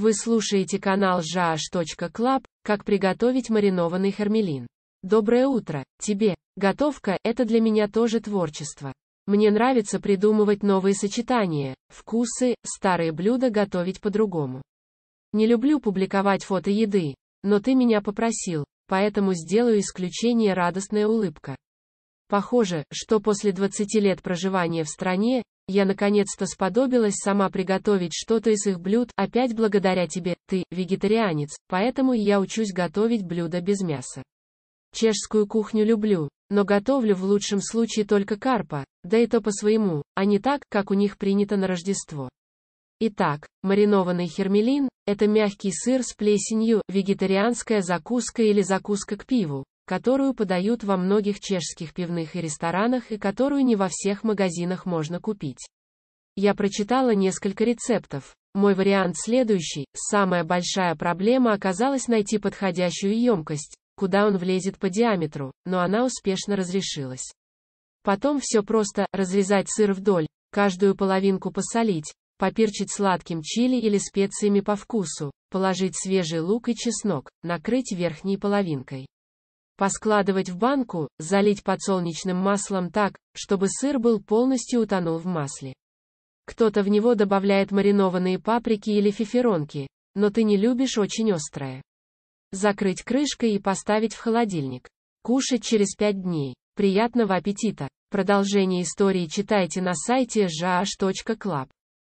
Вы слушаете канал jash.club «Как приготовить маринованный хармелин». Доброе утро, тебе. Готовка – это для меня тоже творчество. Мне нравится придумывать новые сочетания, вкусы, старые блюда готовить по-другому. Не люблю публиковать фото еды, но ты меня попросил, поэтому сделаю исключение радостная улыбка. Похоже, что после 20 лет проживания в стране, я наконец-то сподобилась сама приготовить что-то из их блюд, опять благодаря тебе, ты, вегетарианец, поэтому я учусь готовить блюда без мяса. Чешскую кухню люблю, но готовлю в лучшем случае только карпа, да и то по-своему, а не так, как у них принято на Рождество. Итак, маринованный хермелин – это мягкий сыр с плесенью, вегетарианская закуска или закуска к пиву, которую подают во многих чешских пивных и ресторанах и которую не во всех магазинах можно купить. Я прочитала несколько рецептов. Мой вариант следующий. Самая большая проблема оказалась найти подходящую емкость, куда он влезет по диаметру, но она успешно разрешилась. Потом все просто, разрезать сыр вдоль, каждую половинку посолить, поперчить сладким чили или специями по вкусу, положить свежий лук и чеснок, накрыть верхней половинкой. Поскладывать в банку, залить подсолнечным маслом так, чтобы сыр был полностью утонул в масле. Кто-то в него добавляет маринованные паприки или фиферонки, но ты не любишь очень острое. Закрыть крышкой и поставить в холодильник. Кушать через 5 дней. Приятного аппетита! Продолжение истории читайте на сайте jh.club.